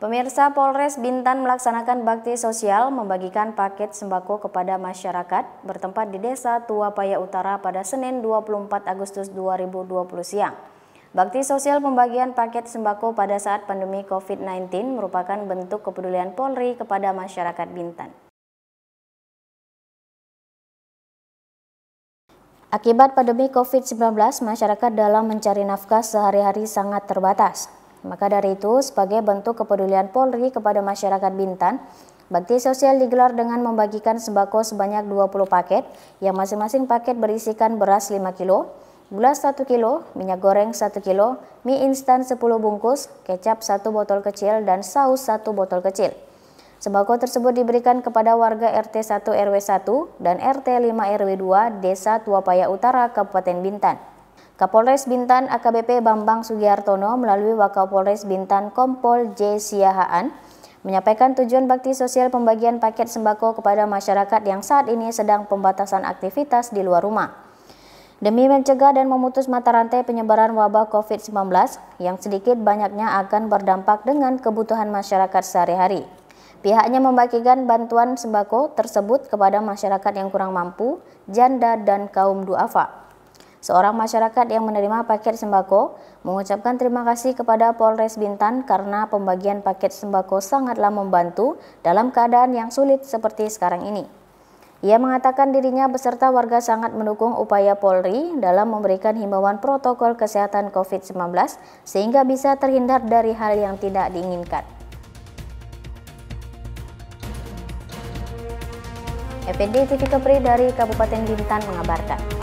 Pemirsa Polres Bintan melaksanakan bakti sosial membagikan paket sembako kepada masyarakat bertempat di Desa Tua Paya Utara pada Senin 24 Agustus 2020 siang. Bakti sosial pembagian paket sembako pada saat pandemi COVID-19 merupakan bentuk kepedulian Polri kepada masyarakat Bintan. Akibat pandemi COVID-19, masyarakat dalam mencari nafkah sehari-hari sangat terbatas. Maka dari itu, sebagai bentuk kepedulian Polri kepada masyarakat Bintan, Bakti sosial digelar dengan membagikan sembako sebanyak 20 paket, yang masing-masing paket berisikan beras 5 kilo, gula 1 kilo, minyak goreng 1 kilo, mie instan 10 bungkus, kecap 1 botol kecil, dan saus 1 botol kecil. Sembako tersebut diberikan kepada warga RT 1 RW 1 dan RT 5 RW 2 Desa Tuapaya Utara, Kabupaten Bintan. Kapolres Bintan AKBP Bambang Sugiartono melalui Wakapolres Bintan Kompol J. Siahaan menyampaikan tujuan bakti sosial pembagian paket sembako kepada masyarakat yang saat ini sedang pembatasan aktivitas di luar rumah. Demi mencegah dan memutus mata rantai penyebaran wabah COVID-19 yang sedikit banyaknya akan berdampak dengan kebutuhan masyarakat sehari-hari. Pihaknya membagikan bantuan sembako tersebut kepada masyarakat yang kurang mampu, janda, dan kaum duafa. Seorang masyarakat yang menerima paket sembako mengucapkan terima kasih kepada Polres Bintan karena pembagian paket sembako sangatlah membantu dalam keadaan yang sulit seperti sekarang ini. Ia mengatakan dirinya beserta warga sangat mendukung upaya Polri dalam memberikan himbauan protokol kesehatan COVID-19 sehingga bisa terhindar dari hal yang tidak diinginkan. FND TV Kepri dari Kabupaten Bintan mengabarkan.